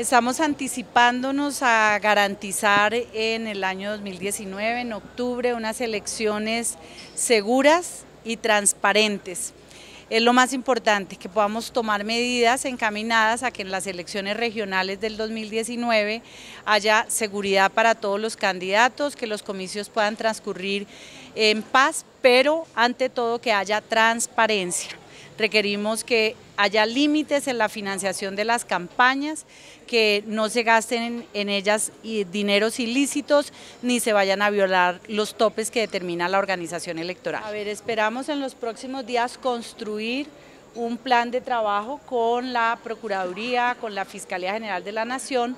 Estamos anticipándonos a garantizar en el año 2019, en octubre, unas elecciones seguras y transparentes. Es lo más importante, que podamos tomar medidas encaminadas a que en las elecciones regionales del 2019 haya seguridad para todos los candidatos, que los comicios puedan transcurrir en paz, pero ante todo que haya transparencia requerimos que haya límites en la financiación de las campañas, que no se gasten en ellas dineros ilícitos ni se vayan a violar los topes que determina la organización electoral. A ver, esperamos en los próximos días construir un plan de trabajo con la Procuraduría, con la Fiscalía General de la Nación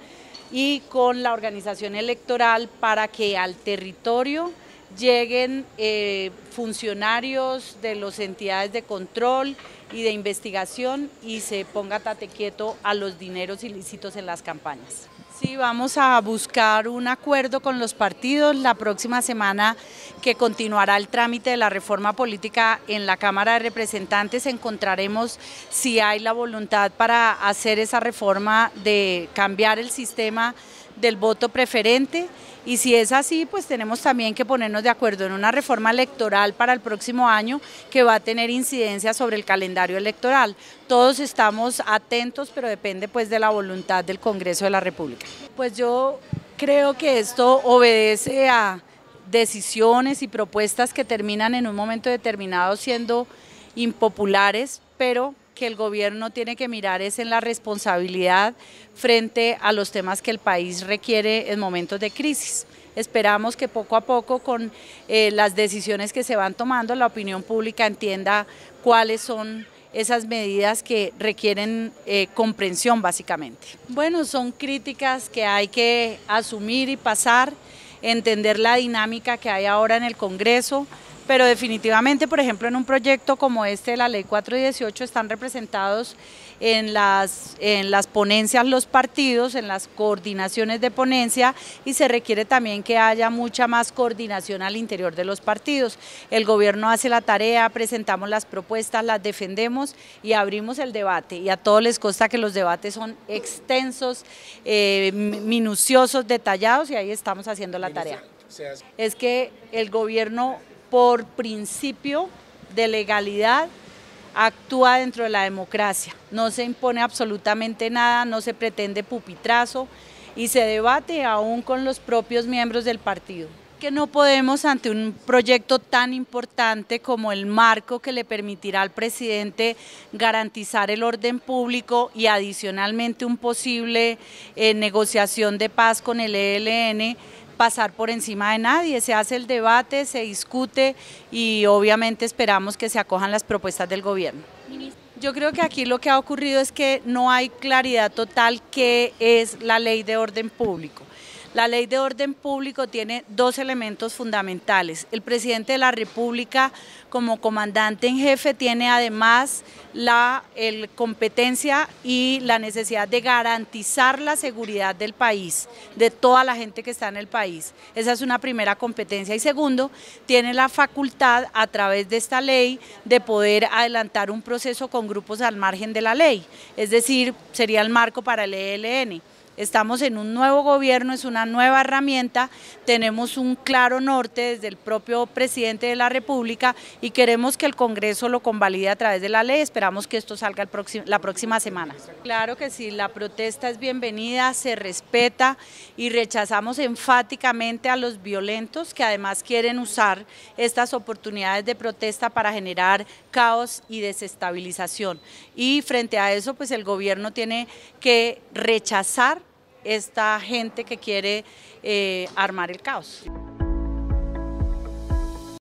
y con la organización electoral para que al territorio lleguen eh, funcionarios de las entidades de control y de investigación y se ponga tatequieto a los dineros ilícitos en las campañas. Sí, vamos a buscar un acuerdo con los partidos la próxima semana que continuará el trámite de la reforma política en la Cámara de Representantes. Encontraremos si hay la voluntad para hacer esa reforma de cambiar el sistema del voto preferente y si es así, pues tenemos también que ponernos de acuerdo en una reforma electoral para el próximo año que va a tener incidencia sobre el calendario electoral. Todos estamos atentos, pero depende pues de la voluntad del Congreso de la República. Pues yo creo que esto obedece a decisiones y propuestas que terminan en un momento determinado siendo impopulares, pero que el gobierno tiene que mirar es en la responsabilidad frente a los temas que el país requiere en momentos de crisis. Esperamos que poco a poco con eh, las decisiones que se van tomando la opinión pública entienda cuáles son esas medidas que requieren eh, comprensión básicamente. Bueno, son críticas que hay que asumir y pasar, entender la dinámica que hay ahora en el Congreso, pero definitivamente, por ejemplo, en un proyecto como este, la Ley 418, están representados en las, en las ponencias los partidos, en las coordinaciones de ponencia y se requiere también que haya mucha más coordinación al interior de los partidos. El gobierno hace la tarea, presentamos las propuestas, las defendemos y abrimos el debate y a todos les consta que los debates son extensos, eh, minuciosos, detallados y ahí estamos haciendo la tarea. Es que el gobierno por principio de legalidad, actúa dentro de la democracia. No se impone absolutamente nada, no se pretende pupitrazo y se debate aún con los propios miembros del partido. Que no podemos ante un proyecto tan importante como el marco que le permitirá al presidente garantizar el orden público y adicionalmente un posible eh, negociación de paz con el ELN pasar por encima de nadie, se hace el debate, se discute y obviamente esperamos que se acojan las propuestas del gobierno. Yo creo que aquí lo que ha ocurrido es que no hay claridad total qué es la ley de orden público. La ley de orden público tiene dos elementos fundamentales. El presidente de la República como comandante en jefe tiene además la competencia y la necesidad de garantizar la seguridad del país, de toda la gente que está en el país. Esa es una primera competencia. Y segundo, tiene la facultad a través de esta ley de poder adelantar un proceso con grupos al margen de la ley. Es decir, sería el marco para el ELN. Estamos en un nuevo gobierno, es una nueva herramienta, tenemos un claro norte desde el propio presidente de la República y queremos que el Congreso lo convalide a través de la ley, esperamos que esto salga la próxima semana. Claro que sí, la protesta es bienvenida, se respeta y rechazamos enfáticamente a los violentos que además quieren usar estas oportunidades de protesta para generar caos y desestabilización. Y frente a eso, pues el gobierno tiene que rechazar esta gente que quiere eh, armar el caos.